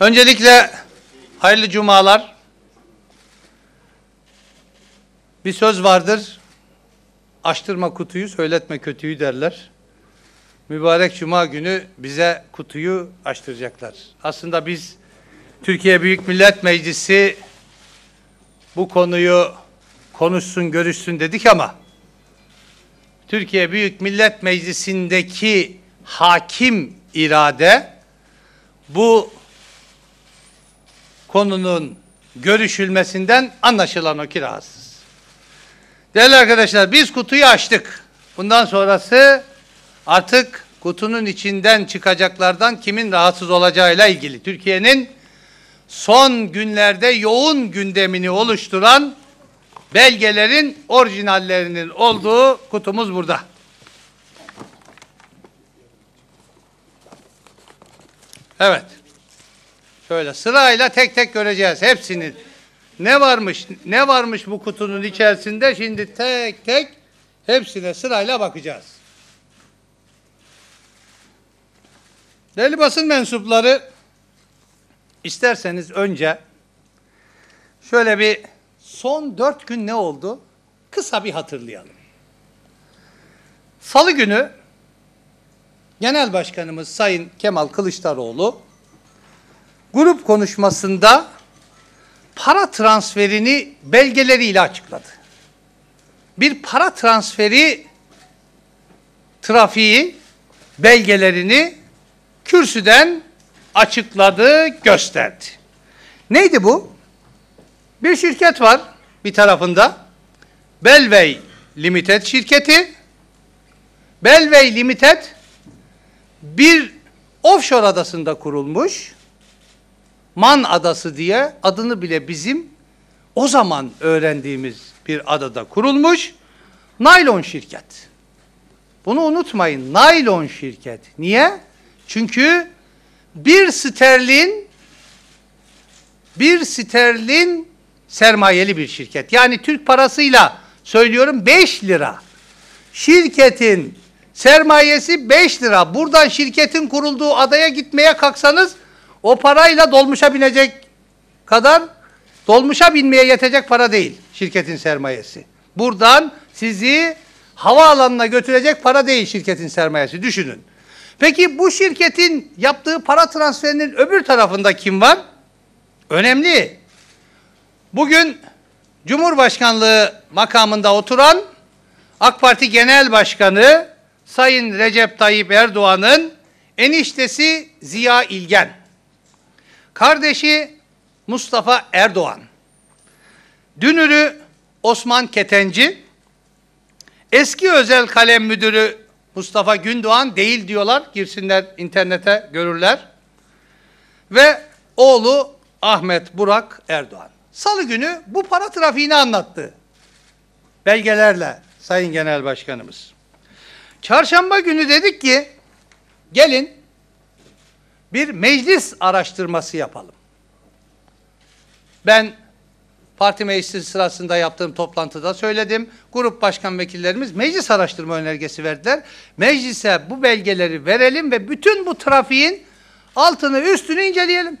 Öncelikle hayırlı cumalar. Bir söz vardır. Açtırma kutuyu, söyletme kötüyü derler. Mübarek cuma günü bize kutuyu açtıracaklar. Aslında biz Türkiye Büyük Millet Meclisi bu konuyu konuşsun, görüşsün dedik ama Türkiye Büyük Millet Meclisi'ndeki hakim irade bu konunun görüşülmesinden anlaşılan o ki rahatsız. Değerli arkadaşlar biz kutuyu açtık. Bundan sonrası artık kutunun içinden çıkacaklardan kimin rahatsız olacağıyla ilgili. Türkiye'nin son günlerde yoğun gündemini oluşturan belgelerin orijinallerinin olduğu kutumuz burada. Evet. Şöyle sırayla tek tek göreceğiz hepsini. Ne varmış? Ne varmış bu kutunun içerisinde? Şimdi tek tek hepsine sırayla bakacağız. Değerli basın mensupları isterseniz önce şöyle bir son dört gün ne oldu? Kısa bir hatırlayalım. Salı günü Genel Başkanımız Sayın Kemal Kılıçdaroğlu grup konuşmasında para transferini belgeleriyle açıkladı. Bir para transferi trafiği belgelerini kürsüden açıkladı, gösterdi. Neydi bu? Bir şirket var bir tarafında. Belvey Limited şirketi. Belvey Limited bir offshore adasında kurulmuş Man Adası diye adını bile bizim o zaman öğrendiğimiz bir adada kurulmuş naylon şirket. Bunu unutmayın. Naylon şirket. Niye? Çünkü bir sterlin bir sterlin sermayeli bir şirket. Yani Türk parasıyla söylüyorum 5 lira. Şirketin sermayesi 5 lira. Buradan şirketin kurulduğu adaya gitmeye kalksanız o parayla dolmuşa binecek kadar dolmuşa binmeye yetecek para değil şirketin sermayesi. Buradan sizi havaalanına götürecek para değil şirketin sermayesi. Düşünün. Peki bu şirketin yaptığı para transferinin öbür tarafında kim var? Önemli. Bugün Cumhurbaşkanlığı makamında oturan AK Parti Genel Başkanı Sayın Recep Tayyip Erdoğan'ın eniştesi Ziya İlgen. Kardeşi Mustafa Erdoğan. Dünürü Osman Ketenci. Eski özel kalem müdürü Mustafa Gündoğan değil diyorlar. Girsinler internete görürler. Ve oğlu Ahmet Burak Erdoğan. Salı günü bu para trafiğini anlattı. Belgelerle Sayın Genel Başkanımız. Çarşamba günü dedik ki gelin bir meclis araştırması yapalım. Ben parti meclisi sırasında yaptığım toplantıda söyledim. Grup başkan vekillerimiz meclis araştırma önergesi verdiler. Meclise bu belgeleri verelim ve bütün bu trafiğin altını üstünü inceleyelim.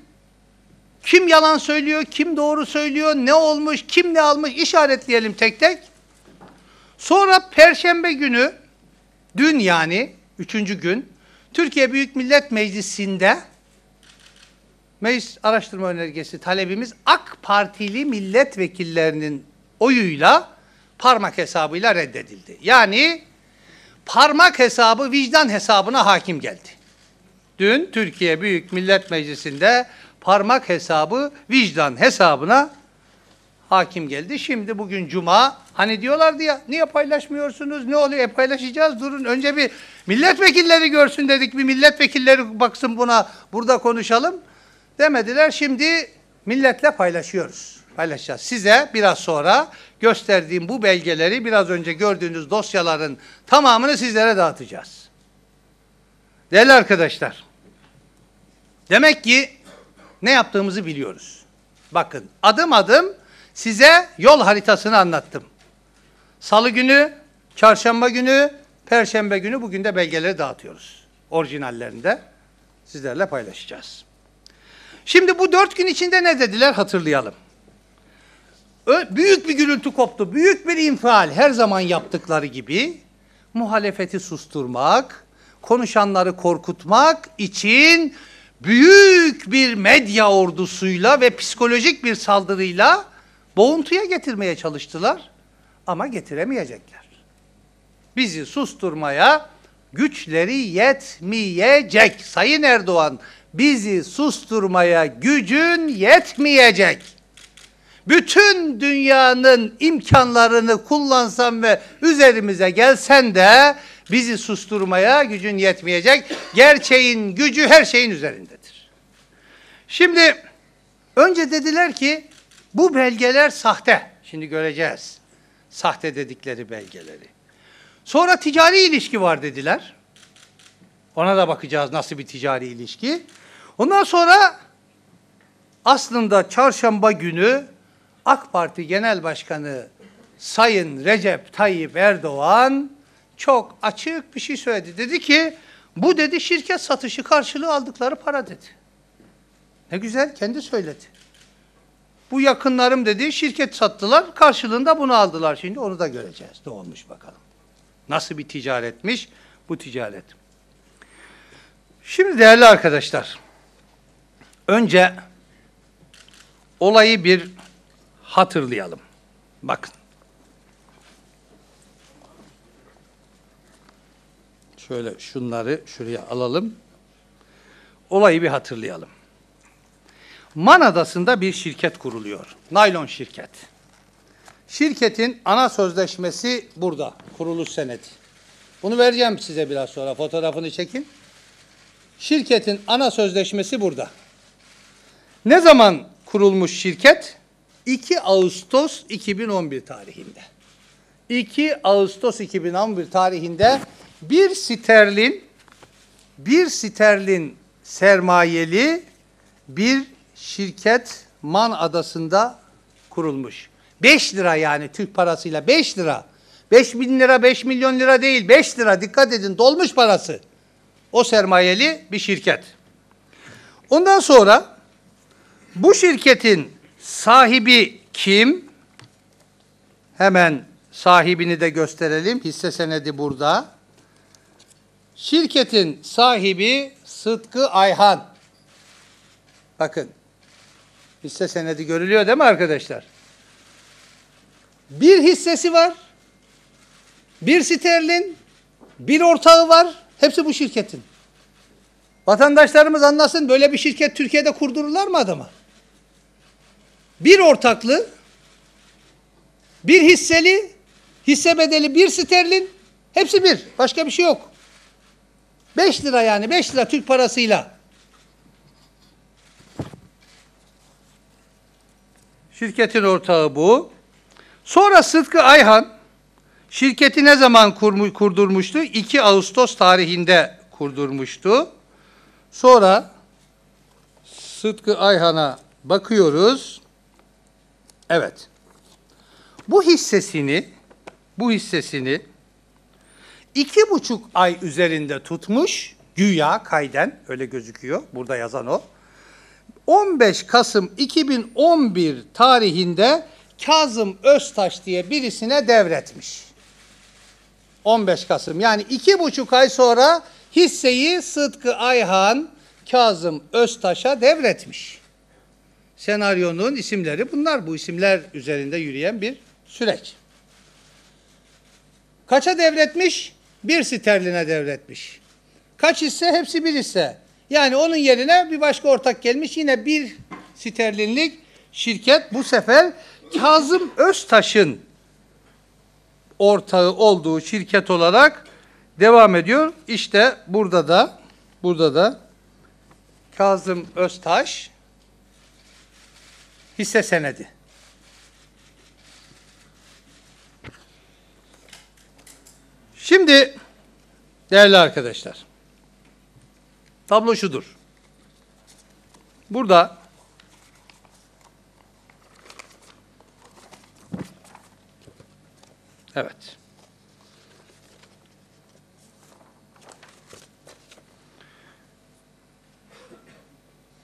Kim yalan söylüyor, kim doğru söylüyor, ne olmuş, kim ne almış işaretleyelim tek tek. Sonra perşembe günü, dün yani, üçüncü gün, Türkiye Büyük Millet Meclisi'nde meclis araştırma önergesi talebimiz AK Partili milletvekillerinin oyuyla parmak hesabıyla reddedildi. Yani parmak hesabı vicdan hesabına hakim geldi. Dün Türkiye Büyük Millet Meclisi'nde parmak hesabı vicdan hesabına Hakim geldi. Şimdi bugün cuma. Hani diyorlardı ya niye paylaşmıyorsunuz? Ne oluyor? E paylaşacağız. Durun önce bir milletvekilleri görsün dedik. Bir milletvekilleri baksın buna. Burada konuşalım. Demediler. Şimdi milletle paylaşıyoruz. Paylaşacağız. Size biraz sonra gösterdiğim bu belgeleri biraz önce gördüğünüz dosyaların tamamını sizlere dağıtacağız. Değerli arkadaşlar. Demek ki ne yaptığımızı biliyoruz. Bakın adım adım Size yol haritasını anlattım. Salı günü, çarşamba günü, perşembe günü bugün de belgeleri dağıtıyoruz. Orijinallerinde sizlerle paylaşacağız. Şimdi bu dört gün içinde ne dediler hatırlayalım. Büyük bir gürültü koptu, büyük bir infial her zaman yaptıkları gibi muhalefeti susturmak, konuşanları korkutmak için büyük bir medya ordusuyla ve psikolojik bir saldırıyla boğuntuya getirmeye çalıştılar ama getiremeyecekler. Bizi susturmaya güçleri yetmeyecek. Sayın Erdoğan bizi susturmaya gücün yetmeyecek. Bütün dünyanın imkanlarını kullansan ve üzerimize gelsen de bizi susturmaya gücün yetmeyecek. Gerçeğin gücü her şeyin üzerindedir. Şimdi önce dediler ki bu belgeler sahte. Şimdi göreceğiz. Sahte dedikleri belgeleri. Sonra ticari ilişki var dediler. Ona da bakacağız nasıl bir ticari ilişki. Ondan sonra aslında çarşamba günü AK Parti Genel Başkanı Sayın Recep Tayyip Erdoğan çok açık bir şey söyledi. Dedi ki bu dedi şirket satışı karşılığı aldıkları para dedi. Ne güzel kendi söyledi. Bu yakınlarım dedi şirket sattılar. Karşılığında bunu aldılar. Şimdi onu da göreceğiz. Ne olmuş bakalım. Nasıl bir ticaretmiş bu ticaret. Şimdi değerli arkadaşlar. Önce olayı bir hatırlayalım. Bakın. Şöyle şunları şuraya alalım. Olayı bir hatırlayalım. Man Adası'nda bir şirket kuruluyor. Naylon şirket. Şirketin ana sözleşmesi burada. Kuruluş senedi. Bunu vereceğim size biraz sonra. Fotoğrafını çekin. Şirketin ana sözleşmesi burada. Ne zaman kurulmuş şirket? 2 Ağustos 2011 tarihinde. 2 Ağustos 2011 tarihinde bir sterlin bir sterlin sermayeli bir şirket Man Adası'nda kurulmuş. 5 lira yani Türk parasıyla 5 lira. 5 bin lira 5 milyon lira değil 5 lira dikkat edin dolmuş parası. O sermayeli bir şirket. Ondan sonra bu şirketin sahibi kim? Hemen sahibini de gösterelim. Hisse senedi burada. Şirketin sahibi Sıtkı Ayhan. Bakın Hisse senedi görülüyor değil mi arkadaşlar? Bir hissesi var. Bir sterlin, bir ortağı var. Hepsi bu şirketin. Vatandaşlarımız anlasın böyle bir şirket Türkiye'de kurdururlar mı adama? Bir ortaklı, bir hisseli, hisse bedeli bir sterlin, hepsi bir. Başka bir şey yok. Beş lira yani beş lira Türk parasıyla Şirketin ortağı bu. Sonra Sıtkı Ayhan şirketi ne zaman kurmuş, kurdurmuştu? 2 Ağustos tarihinde kurdurmuştu. Sonra Sıtkı Ayhan'a bakıyoruz. Evet. Bu hissesini bu hissesini iki buçuk ay üzerinde tutmuş. Güya kayden öyle gözüküyor. Burada yazan o. 15 Kasım 2011 tarihinde Kazım Öztaş diye birisine devretmiş. 15 Kasım yani iki buçuk ay sonra hisseyi Sıtkı Ayhan Kazım Öztaş'a devretmiş. Senaryonun isimleri bunlar. Bu isimler üzerinde yürüyen bir süreç. Kaça devretmiş? Bir sterline devretmiş. Kaç hisse? Hepsi bir hisse. Yani onun yerine bir başka ortak gelmiş. Yine bir sterlinlik şirket bu sefer Kazım Öztaş'ın ortağı olduğu şirket olarak devam ediyor. İşte burada da burada da Kazım Öztaş hisse senedi. Şimdi değerli arkadaşlar Tablo şudur. Burada Evet.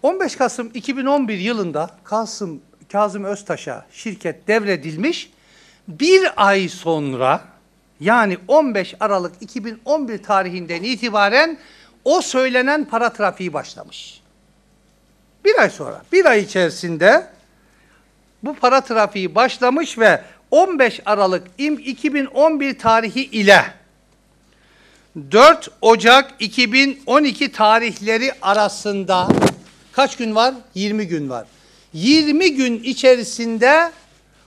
...15 Kasım 2011 yılında Kasım, Kazım Öztaş'a şirket devredilmiş. Bir ay sonra yani 15 Aralık 2011 tarihinden itibaren o söylenen para trafiği başlamış. Bir ay sonra, bir ay içerisinde bu para trafiği başlamış ve 15 Aralık 2011 tarihi ile 4 Ocak 2012 tarihleri arasında kaç gün var? 20 gün var. 20 gün içerisinde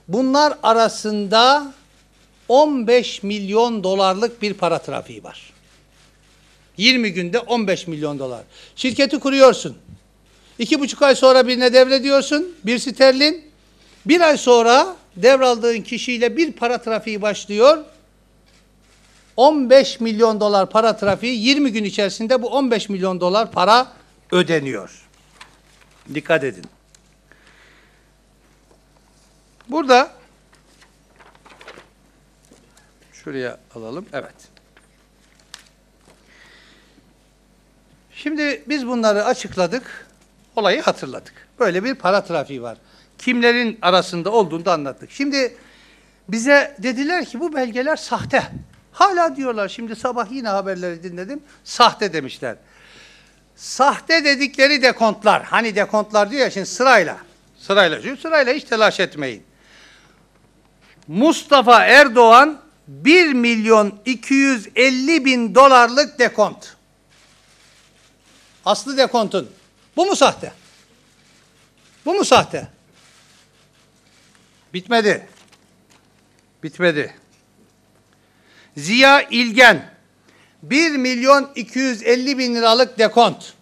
bunlar arasında 15 milyon dolarlık bir para trafiği var. 20 günde 15 milyon dolar. Şirketi kuruyorsun. İki buçuk ay sonra birine devrediyorsun. Bir sterlin. Bir ay sonra devraldığın kişiyle bir para trafiği başlıyor. 15 milyon dolar para trafiği 20 gün içerisinde bu 15 milyon dolar para ödeniyor. Dikkat edin. Burada şuraya alalım. Evet. Şimdi biz bunları açıkladık, olayı hatırladık. Böyle bir para trafiği var. Kimlerin arasında olduğunu da anlattık. Şimdi bize dediler ki bu belgeler sahte. Hala diyorlar şimdi sabah yine haberleri dinledim. Sahte demişler. Sahte dedikleri dekontlar. Hani dekontlar diyor ya şimdi sırayla. Sırayla. Şu sırayla hiç telaş etmeyin. Mustafa Erdoğan 1 milyon 250 bin dolarlık dekont. Aslı dekontun. Bu mu sahte? Bu mu sahte? Bitmedi. Bitmedi. Ziya İlgen 1 milyon 250 bin liralık dekont.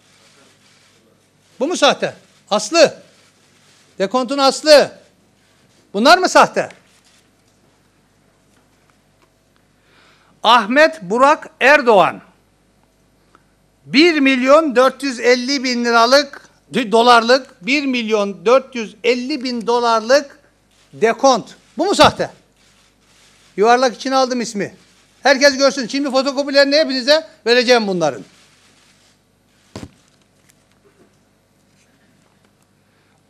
Bu mu sahte? Aslı. Dekontun aslı. Bunlar mı sahte? Ahmet Burak Erdoğan 1 milyon 450 bin liralık dolarlık 1 milyon 450 bin dolarlık dekont. Bu mu sahte? Yuvarlak için aldım ismi. Herkes görsün. Şimdi fotokopilerini hepinize vereceğim bunların.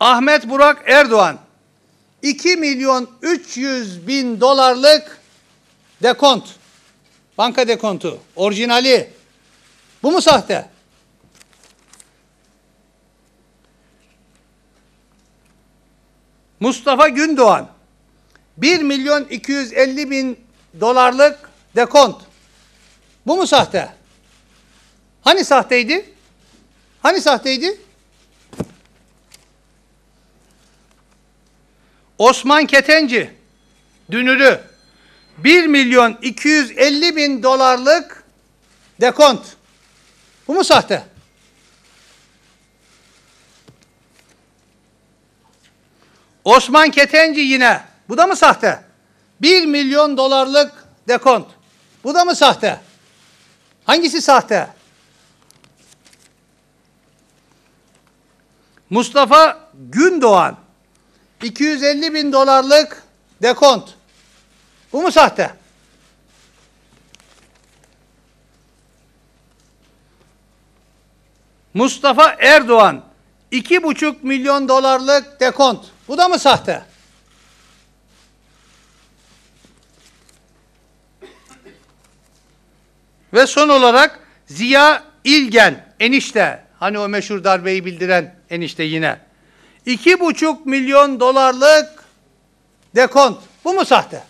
Ahmet Burak Erdoğan 2 milyon 300 bin dolarlık dekont. Banka dekontu. Orijinali. Bu mu sahte? Mustafa Gündoğan 1 milyon 250 bin dolarlık dekont. Bu mu sahte? Hani sahteydi? Hani sahteydi? Osman Ketenci dünürü 1 milyon 250 bin dolarlık dekont. Bu mu sahte? Osman Ketenci yine. Bu da mı sahte? 1 milyon dolarlık dekont. Bu da mı sahte? Hangisi sahte? Mustafa Gündoğan 250 bin dolarlık dekont. Bu mu sahte? Mustafa Erdoğan iki buçuk milyon dolarlık dekont. Bu da mı sahte? Ve son olarak Ziya İlgen enişte. Hani o meşhur darbeyi bildiren enişte yine. İki buçuk milyon dolarlık dekont. Bu mu sahte?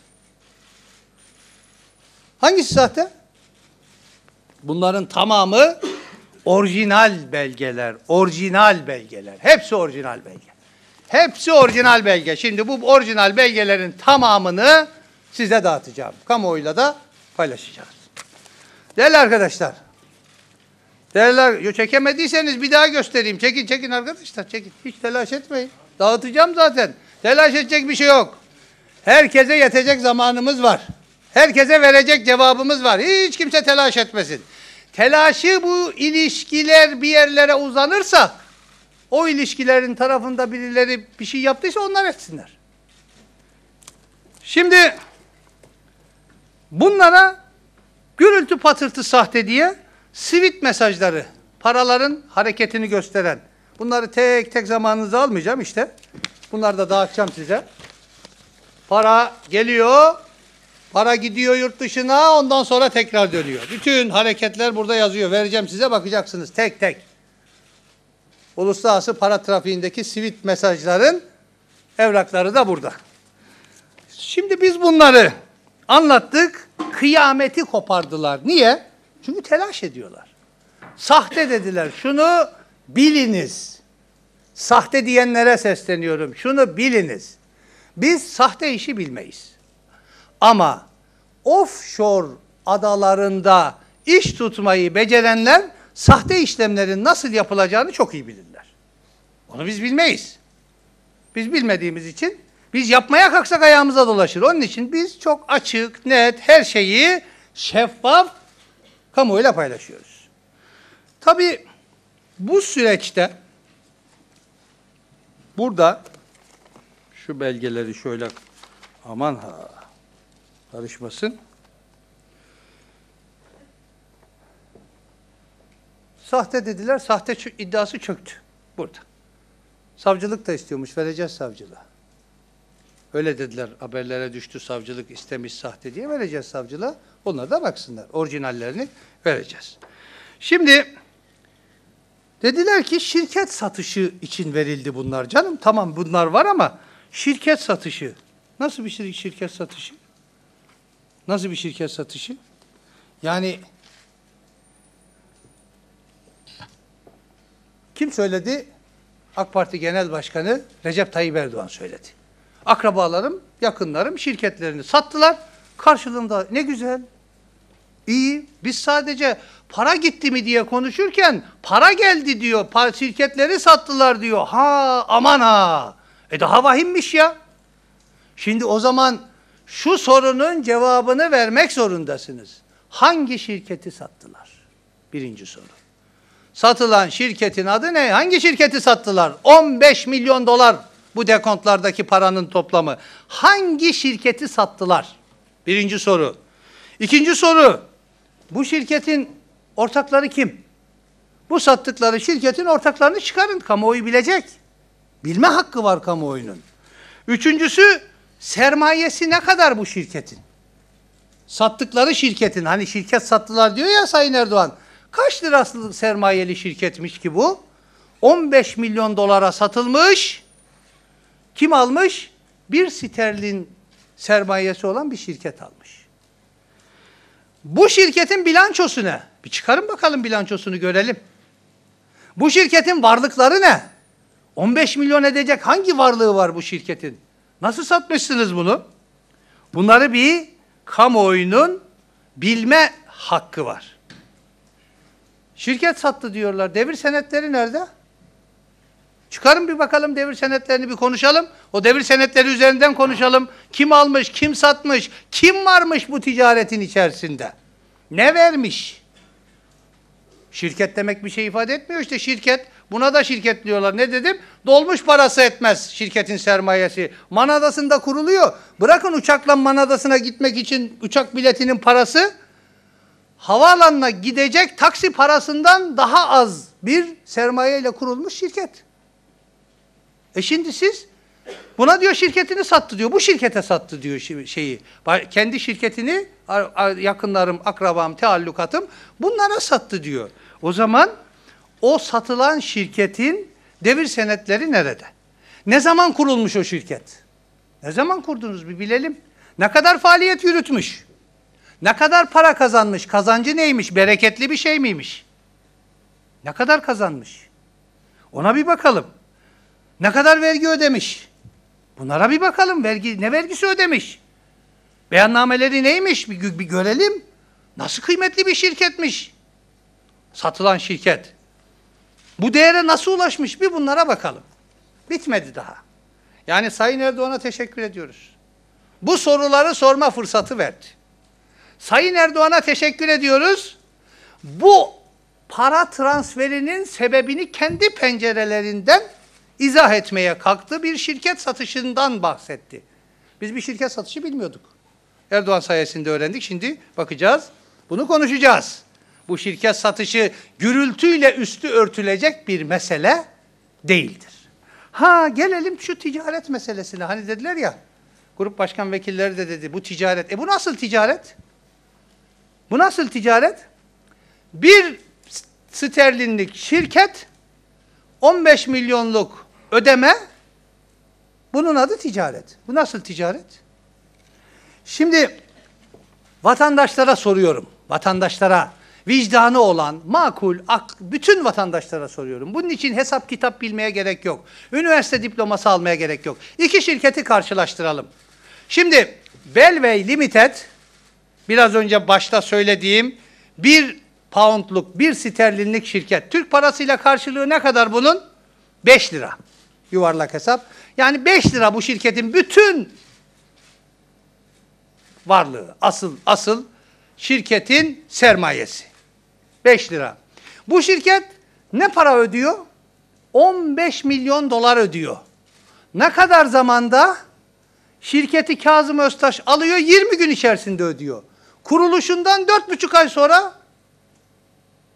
Hangisi sahte? Bunların tamamı Orijinal belgeler, orijinal belgeler. Hepsi orijinal belge. Hepsi orijinal belge. Şimdi bu orijinal belgelerin tamamını size dağıtacağım. Kamuoyuyla da paylaşacağız. Değerli arkadaşlar. Değerli, çekemediyseniz bir daha göstereyim. Çekin çekin arkadaşlar çekin. Hiç telaş etmeyin. Dağıtacağım zaten. Telaş edecek bir şey yok. Herkese yetecek zamanımız var. Herkese verecek cevabımız var. Hiç kimse telaş etmesin telaşı bu ilişkiler bir yerlere uzanırsa o ilişkilerin tarafında birileri bir şey yaptıysa onlar etsinler. Şimdi bunlara gürültü patırtı sahte diye sivit mesajları, paraların hareketini gösteren. Bunları tek tek zamanınızı almayacağım işte. Bunları da dağıtacağım size. Para geliyor, Para gidiyor yurt dışına ondan sonra tekrar dönüyor. Bütün hareketler burada yazıyor. Vereceğim size bakacaksınız tek tek. Uluslararası para trafiğindeki sivit mesajların evrakları da burada. Şimdi biz bunları anlattık. Kıyameti kopardılar. Niye? Çünkü telaş ediyorlar. Sahte dediler. Şunu biliniz. Sahte diyenlere sesleniyorum. Şunu biliniz. Biz sahte işi bilmeyiz. Ama offshore adalarında iş tutmayı becerenler sahte işlemlerin nasıl yapılacağını çok iyi bilirler. Onu biz bilmeyiz. Biz bilmediğimiz için biz yapmaya kalksak ayağımıza dolaşır. Onun için biz çok açık, net her şeyi şeffaf kamuoyuyla paylaşıyoruz. Tabi bu süreçte burada şu belgeleri şöyle aman ha karışmasın. Sahte dediler, sahte iddiası çöktü burada. Savcılık da istiyormuş, vereceğiz savcılığa. Öyle dediler, haberlere düştü savcılık istemiş sahte diye vereceğiz savcılığa. Onlara da baksınlar, orijinallerini vereceğiz. Şimdi dediler ki şirket satışı için verildi bunlar canım. Tamam bunlar var ama şirket satışı. Nasıl bir şirket satışı? Nasıl bir şirket satışı? Yani kim söyledi? AK Parti Genel Başkanı Recep Tayyip Erdoğan söyledi. Akrabalarım, yakınlarım şirketlerini sattılar. Karşılığında ne güzel, iyi. Biz sadece para gitti mi diye konuşurken para geldi diyor. Para, şirketleri sattılar diyor. Ha aman ha. E daha vahimmiş ya. Şimdi o zaman şu sorunun cevabını vermek zorundasınız. Hangi şirketi sattılar? Birinci soru. Satılan şirketin adı ne? Hangi şirketi sattılar? 15 milyon dolar bu dekontlardaki paranın toplamı. Hangi şirketi sattılar? Birinci soru. İkinci soru. Bu şirketin ortakları kim? Bu sattıkları şirketin ortaklarını çıkarın. Kamuoyu bilecek. Bilme hakkı var kamuoyunun. Üçüncüsü sermayesi ne kadar bu şirketin? Sattıkları şirketin hani şirket sattılar diyor ya Sayın Erdoğan. Kaç lirasılık sermayeli şirketmiş ki bu? 15 milyon dolara satılmış. Kim almış? Bir sterlin sermayesi olan bir şirket almış. Bu şirketin bilançosu ne? Bir çıkarın bakalım bilançosunu görelim. Bu şirketin varlıkları ne? 15 milyon edecek hangi varlığı var bu şirketin? Nasıl satmışsınız bunu? Bunları bir kamuoyunun bilme hakkı var. Şirket sattı diyorlar. Devir senetleri nerede? Çıkarın bir bakalım devir senetlerini bir konuşalım. O devir senetleri üzerinden konuşalım. Kim almış, kim satmış, kim varmış bu ticaretin içerisinde? Ne vermiş? Şirket demek bir şey ifade etmiyor işte şirket Buna da şirket diyorlar. Ne dedim? Dolmuş parası etmez şirketin sermayesi. Manadasında kuruluyor. Bırakın uçakla Manadasına gitmek için uçak biletinin parası havaalanına gidecek taksi parasından daha az bir sermayeyle kurulmuş şirket. E şimdi siz buna diyor şirketini sattı diyor. Bu şirkete sattı diyor şeyi. Kendi şirketini yakınlarım, akrabam, teallukatım bunlara sattı diyor. O zaman o satılan şirketin devir senetleri nerede? Ne zaman kurulmuş o şirket? Ne zaman kurdunuz bir bilelim. Ne kadar faaliyet yürütmüş? Ne kadar para kazanmış? Kazancı neymiş? Bereketli bir şey miymiş? Ne kadar kazanmış? Ona bir bakalım. Ne kadar vergi ödemiş? Bunlara bir bakalım. Vergi ne vergisi ödemiş? Beyannameleri neymiş? Bir, bir görelim. Nasıl kıymetli bir şirketmiş? Satılan şirket. Bu değere nasıl ulaşmış bir bunlara bakalım. Bitmedi daha. Yani Sayın Erdoğan'a teşekkür ediyoruz. Bu soruları sorma fırsatı verdi. Sayın Erdoğan'a teşekkür ediyoruz. Bu para transferinin sebebini kendi pencerelerinden izah etmeye kalktı. Bir şirket satışından bahsetti. Biz bir şirket satışı bilmiyorduk. Erdoğan sayesinde öğrendik. Şimdi bakacağız. Bunu konuşacağız bu şirket satışı gürültüyle üstü örtülecek bir mesele değildir. Ha gelelim şu ticaret meselesine. Hani dediler ya, grup başkan vekilleri de dedi bu ticaret. E bu nasıl ticaret? Bu nasıl ticaret? Bir sterlinlik şirket 15 milyonluk ödeme bunun adı ticaret. Bu nasıl ticaret? Şimdi vatandaşlara soruyorum. Vatandaşlara vicdanı olan, makul, ak, bütün vatandaşlara soruyorum. Bunun için hesap kitap bilmeye gerek yok. Üniversite diploması almaya gerek yok. İki şirketi karşılaştıralım. Şimdi Belvey Limited, biraz önce başta söylediğim bir poundluk, bir sterlinlik şirket. Türk parasıyla karşılığı ne kadar bunun? 5 lira. Yuvarlak hesap. Yani 5 lira bu şirketin bütün varlığı, asıl asıl şirketin sermayesi. 5 lira. Bu şirket ne para ödüyor? 15 milyon dolar ödüyor. Ne kadar zamanda? Şirketi Kazım Öztaş alıyor 20 gün içerisinde ödüyor. Kuruluşundan 4,5 ay sonra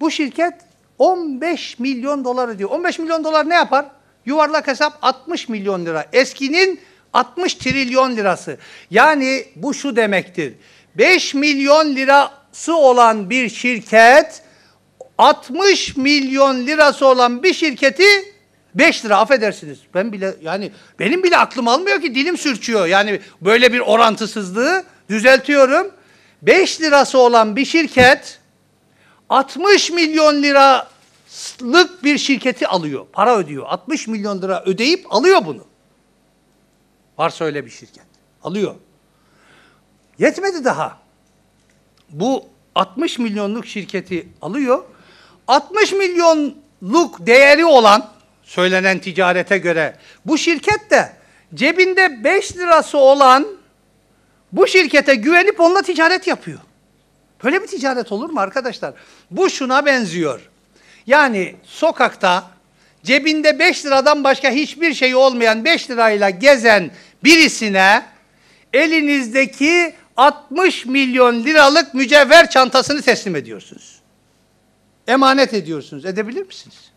bu şirket 15 milyon dolar ödüyor. 15 milyon dolar ne yapar? Yuvarlak hesap 60 milyon lira. Eskinin 60 trilyon lirası. Yani bu şu demektir. 5 milyon lirası olan bir şirket 60 milyon lirası olan bir şirketi 5 lira affedersiniz. Ben bile yani benim bile aklım almıyor ki dilim sürçüyor. Yani böyle bir orantısızlığı düzeltiyorum. 5 lirası olan bir şirket 60 milyon liralık bir şirketi alıyor. Para ödüyor. 60 milyon lira ödeyip alıyor bunu. Varsa öyle bir şirket. Alıyor. Yetmedi daha. Bu 60 milyonluk şirketi alıyor. 60 milyonluk değeri olan söylenen ticarete göre bu şirket de cebinde 5 lirası olan bu şirkete güvenip onunla ticaret yapıyor. Böyle bir ticaret olur mu arkadaşlar? Bu şuna benziyor. Yani sokakta cebinde 5 liradan başka hiçbir şey olmayan 5 lirayla gezen birisine elinizdeki 60 milyon liralık mücevher çantasını teslim ediyorsunuz emanet ediyorsunuz. Edebilir misiniz?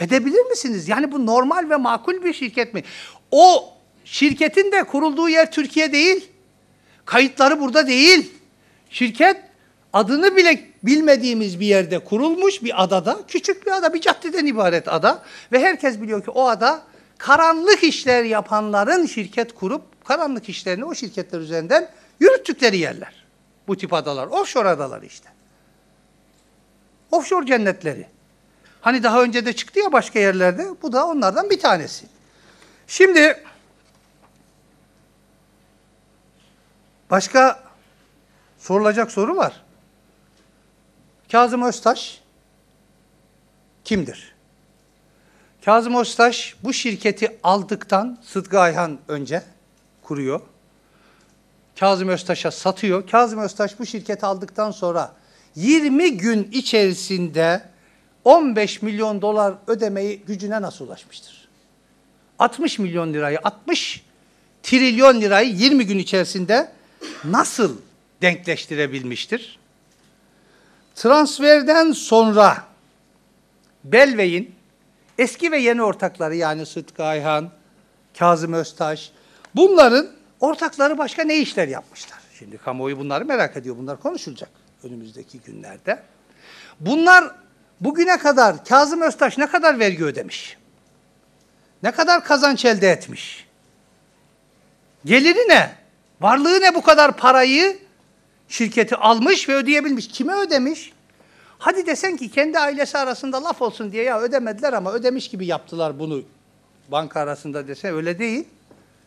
Edebilir misiniz? Yani bu normal ve makul bir şirket mi? O şirketin de kurulduğu yer Türkiye değil. Kayıtları burada değil. Şirket adını bile bilmediğimiz bir yerde kurulmuş bir adada, küçük bir ada, bir caddeden ibaret ada ve herkes biliyor ki o ada karanlık işler yapanların şirket kurup karanlık işlerini o şirketler üzerinden yürüttükleri yerler. Bu tip adalar, offshore adalar işte. Offshore cennetleri. Hani daha önce de çıktı ya başka yerlerde. Bu da onlardan bir tanesi. Şimdi başka sorulacak soru var. Kazım Öztaş kimdir? Kazım Öztaş bu şirketi aldıktan Sıtkı Ayhan önce kuruyor. Kazım Öztaş'a satıyor. Kazım Öztaş bu şirketi aldıktan sonra 20 gün içerisinde 15 milyon dolar ödemeyi gücüne nasıl ulaşmıştır? 60 milyon lirayı 60 trilyon lirayı 20 gün içerisinde nasıl denkleştirebilmiştir? Transferden sonra Belvey'in eski ve yeni ortakları yani Sıtkı Ayhan, Kazım Öztaş bunların ortakları başka ne işler yapmışlar? Şimdi kamuoyu bunları merak ediyor. Bunlar konuşulacak önümüzdeki günlerde. Bunlar bugüne kadar Kazım Öztaş ne kadar vergi ödemiş? Ne kadar kazanç elde etmiş? Geliri ne? Varlığı ne bu kadar parayı şirketi almış ve ödeyebilmiş? Kime ödemiş? Hadi desen ki kendi ailesi arasında laf olsun diye ya ödemediler ama ödemiş gibi yaptılar bunu banka arasında desen öyle değil.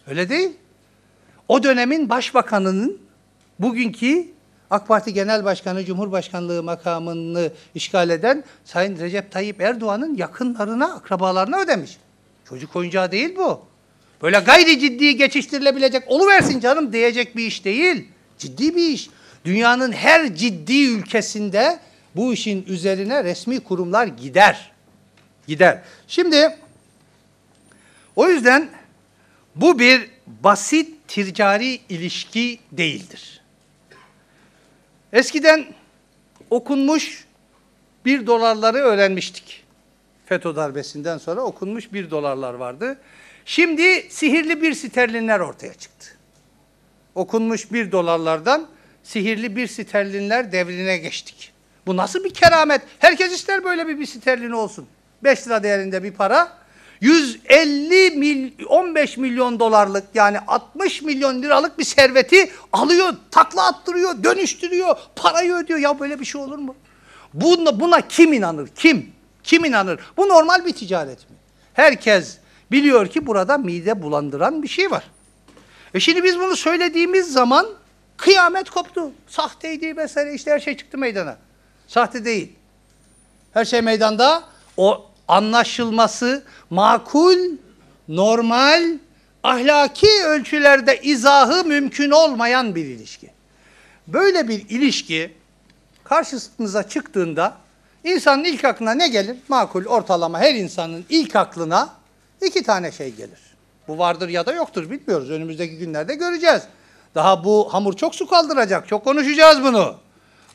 Öyle değil. O dönemin başbakanının bugünkü AK Parti Genel Başkanı Cumhurbaşkanlığı makamını işgal eden Sayın Recep Tayyip Erdoğan'ın yakınlarına, akrabalarına ödemiş. Çocuk oyuncağı değil bu. Böyle gayri ciddi geçiştirilebilecek, oluversin canım diyecek bir iş değil. Ciddi bir iş. Dünyanın her ciddi ülkesinde bu işin üzerine resmi kurumlar gider. Gider. Şimdi o yüzden bu bir basit ticari ilişki değildir. Eskiden okunmuş bir dolarları öğrenmiştik. FETÖ darbesinden sonra okunmuş bir dolarlar vardı. Şimdi sihirli bir sterlinler ortaya çıktı. Okunmuş bir dolarlardan sihirli bir sterlinler devrine geçtik. Bu nasıl bir keramet? Herkes ister böyle bir, bir sterlin olsun. 5 lira değerinde bir para 150 mil, 15 milyon dolarlık yani 60 milyon liralık bir serveti alıyor, takla attırıyor, dönüştürüyor, parayı ödüyor. Ya böyle bir şey olur mu? Buna, buna kim inanır? Kim? Kim inanır? Bu normal bir ticaret mi? Herkes biliyor ki burada mide bulandıran bir şey var. E şimdi biz bunu söylediğimiz zaman kıyamet koptu. Sahteydi mesela, işte her şey çıktı meydana. Sahte değil. Her şey meydanda. O anlaşılması makul, normal, ahlaki ölçülerde izahı mümkün olmayan bir ilişki. Böyle bir ilişki karşısınıza çıktığında insanın ilk aklına ne gelir? Makul ortalama her insanın ilk aklına iki tane şey gelir. Bu vardır ya da yoktur bilmiyoruz. Önümüzdeki günlerde göreceğiz. Daha bu hamur çok su kaldıracak. Çok konuşacağız bunu.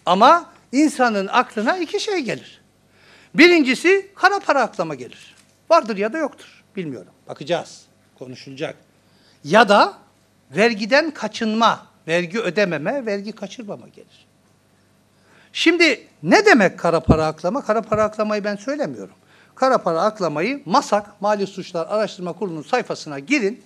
Ama insanın aklına iki şey gelir. Birincisi kara para aklama gelir. Vardır ya da yoktur. Bilmiyorum. Bakacağız. Konuşulacak. Ya da vergiden kaçınma, vergi ödememe, vergi kaçırmama gelir. Şimdi ne demek kara para aklama? Kara para aklamayı ben söylemiyorum. Kara para aklamayı MASAK, Mali Suçlar Araştırma Kurulu'nun sayfasına girin.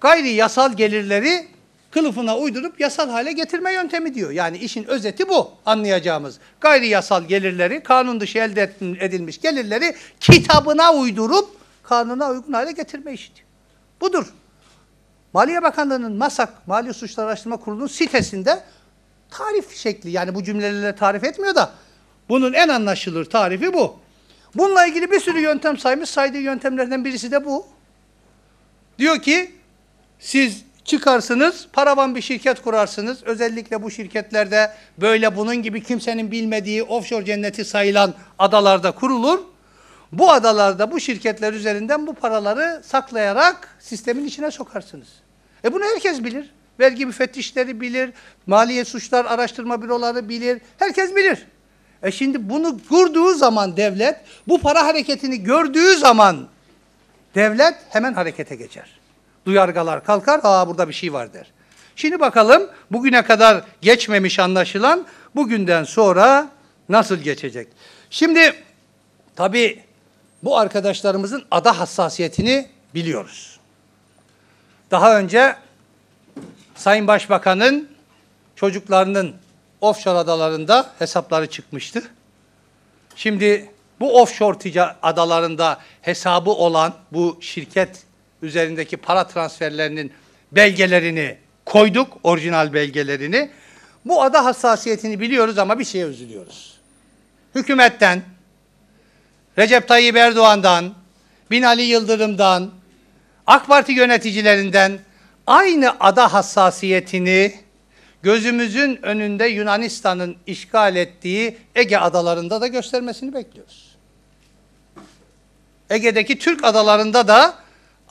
Gayri yasal gelirleri kılıfına uydurup yasal hale getirme yöntemi diyor. Yani işin özeti bu anlayacağımız. Gayri yasal gelirleri, kanun dışı elde edilmiş gelirleri kitabına uydurup kanuna uygun hale getirme işi diyor. Budur. Maliye Bakanlığı'nın MASAK, Mali Suçlar Araştırma Kurulu'nun sitesinde tarif şekli, yani bu cümlelerle tarif etmiyor da bunun en anlaşılır tarifi bu. Bununla ilgili bir sürü yöntem saymış. Saydığı yöntemlerden birisi de bu. Diyor ki siz Çıkarsınız, paravan bir şirket kurarsınız. Özellikle bu şirketlerde böyle bunun gibi kimsenin bilmediği offshore cenneti sayılan adalarda kurulur. Bu adalarda bu şirketler üzerinden bu paraları saklayarak sistemin içine sokarsınız. E bunu herkes bilir. Vergi müfettişleri bilir, maliye suçlar araştırma büroları bilir, herkes bilir. E şimdi bunu kurduğu zaman devlet, bu para hareketini gördüğü zaman devlet hemen harekete geçer. Duyargalar kalkar, aa burada bir şey var der. Şimdi bakalım bugüne kadar geçmemiş anlaşılan bugünden sonra nasıl geçecek? Şimdi tabii bu arkadaşlarımızın ada hassasiyetini biliyoruz. Daha önce Sayın Başbakan'ın çocuklarının offshore adalarında hesapları çıkmıştı. Şimdi bu offshore adalarında hesabı olan bu şirket üzerindeki para transferlerinin belgelerini koyduk, orijinal belgelerini. Bu ada hassasiyetini biliyoruz ama bir şeye üzülüyoruz. Hükümetten, Recep Tayyip Erdoğan'dan, Binali Yıldırım'dan, AK Parti yöneticilerinden aynı ada hassasiyetini gözümüzün önünde Yunanistan'ın işgal ettiği Ege adalarında da göstermesini bekliyoruz. Ege'deki Türk adalarında da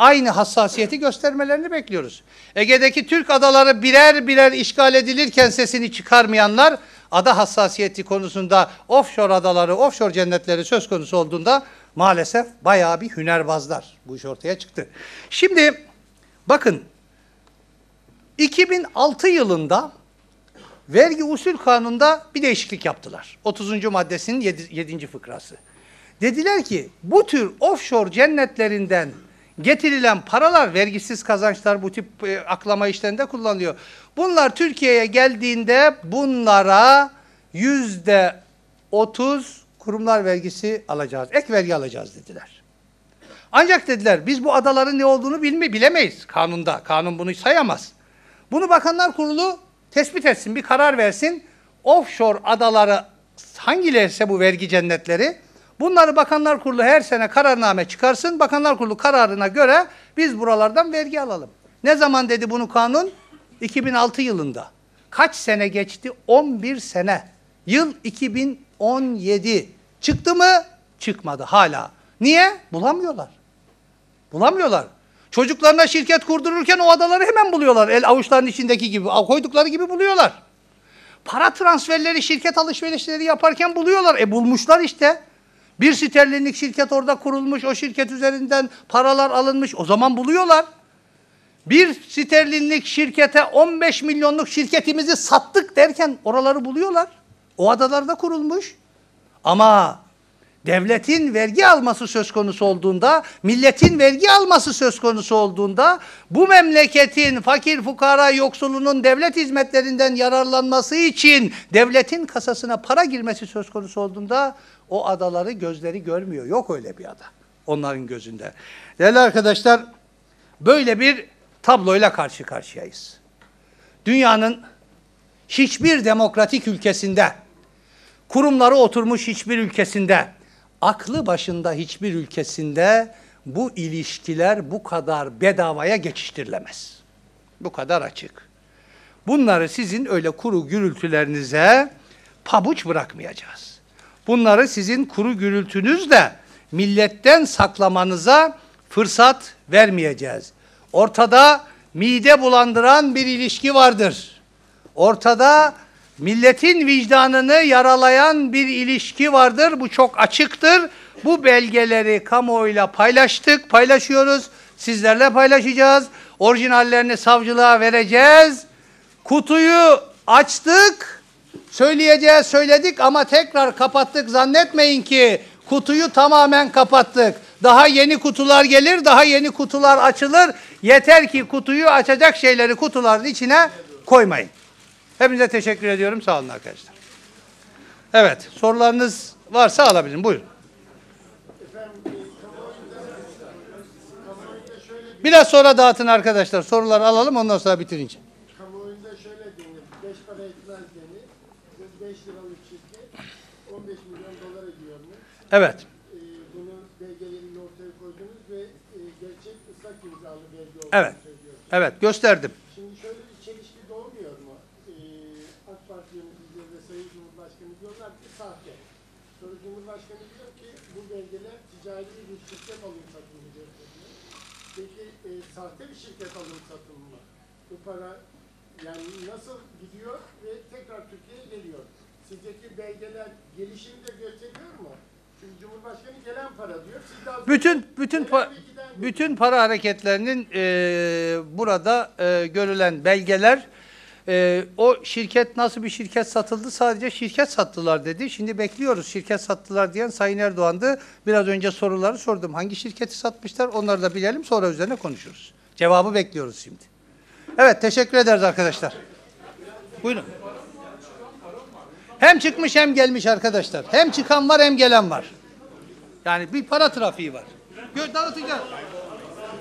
aynı hassasiyeti göstermelerini bekliyoruz. Ege'deki Türk adaları birer birer işgal edilirken sesini çıkarmayanlar ada hassasiyeti konusunda offshore adaları, offshore cennetleri söz konusu olduğunda maalesef bayağı bir hünerbazlar. Bu iş ortaya çıktı. Şimdi bakın 2006 yılında vergi usul kanununda bir değişiklik yaptılar. 30. maddesinin 7. fıkrası. Dediler ki bu tür offshore cennetlerinden Getirilen paralar vergisiz kazançlar bu tip e, aklama işlerinde kullanılıyor. Bunlar Türkiye'ye geldiğinde bunlara yüzde otuz kurumlar vergisi alacağız. Ek vergi alacağız dediler. Ancak dediler biz bu adaların ne olduğunu bilme, bilemeyiz kanunda. Kanun bunu sayamaz. Bunu Bakanlar Kurulu tespit etsin, bir karar versin. Offshore adaları hangilerse bu vergi cennetleri Bunları Bakanlar Kurulu her sene kararname çıkarsın. Bakanlar Kurulu kararına göre biz buralardan vergi alalım. Ne zaman dedi bunu kanun? 2006 yılında. Kaç sene geçti? 11 sene. Yıl 2017. Çıktı mı? Çıkmadı hala. Niye? Bulamıyorlar. Bulamıyorlar. Çocuklarına şirket kurdururken o adaları hemen buluyorlar. El avuçların içindeki gibi, koydukları gibi buluyorlar. Para transferleri, şirket alışverişleri yaparken buluyorlar. E bulmuşlar işte. Bir sterlinlik şirket orada kurulmuş, o şirket üzerinden paralar alınmış. O zaman buluyorlar. Bir sterlinlik şirkete 15 milyonluk şirketimizi sattık derken oraları buluyorlar. O adalarda kurulmuş. Ama devletin vergi alması söz konusu olduğunda, milletin vergi alması söz konusu olduğunda bu memleketin fakir fukara yoksulunun devlet hizmetlerinden yararlanması için devletin kasasına para girmesi söz konusu olduğunda o adaları gözleri görmüyor. Yok öyle bir ada onların gözünde. Değerli arkadaşlar böyle bir tabloyla karşı karşıyayız. Dünyanın hiçbir demokratik ülkesinde, kurumları oturmuş hiçbir ülkesinde aklı başında hiçbir ülkesinde bu ilişkiler bu kadar bedavaya geçiştirilemez. Bu kadar açık. Bunları sizin öyle kuru gürültülerinize pabuç bırakmayacağız. Bunları sizin kuru gürültünüzle milletten saklamanıza fırsat vermeyeceğiz. Ortada mide bulandıran bir ilişki vardır. Ortada Milletin vicdanını yaralayan bir ilişki vardır. Bu çok açıktır. Bu belgeleri kamuoyuyla paylaştık, paylaşıyoruz. Sizlerle paylaşacağız. Orijinallerini savcılığa vereceğiz. Kutuyu açtık. Söyleyeceğiz, söyledik ama tekrar kapattık. Zannetmeyin ki kutuyu tamamen kapattık. Daha yeni kutular gelir, daha yeni kutular açılır. Yeter ki kutuyu açacak şeyleri kutuların içine koymayın. Hepinize teşekkür ediyorum. Sağ olun arkadaşlar. Evet, sorularınız varsa alabilirim. Buyurun. Biraz sonra dağıtın arkadaşlar. Soruları alalım ondan sonra bitirince. Kamuoyunda şöyle denir. 5 para etmez denir. 5 liralık şirket 15 milyon dolar ödüyor Evet. Ee, bunu belgelerini ortaya koydunuz ve e, gerçek ıslak imzalı belge olduğunu evet. söylüyorsunuz. Evet gösterdim. sahte bir şirket alım satımı Bu para yani nasıl gidiyor ve tekrar Türkiye'ye geliyor. Sizdeki belgeler gelişini de gösteriyor mu? Çünkü Cumhurbaşkanı gelen para diyor. Siz bütün bütün pa bütün para hareketlerinin e, burada e, görülen belgeler e, o şirket nasıl bir şirket satıldı? Sadece şirket sattılar dedi. Şimdi bekliyoruz şirket sattılar diyen Sayın Erdoğan'dı. Biraz önce soruları sordum. Hangi şirketi satmışlar? Onları da bilelim sonra üzerine konuşuruz. Cevabı bekliyoruz şimdi. Evet teşekkür ederiz arkadaşlar. Buyurun. Hem çıkmış hem gelmiş arkadaşlar. Hem çıkan var hem gelen var. Yani bir para trafiği var. Gö dağıtacağız.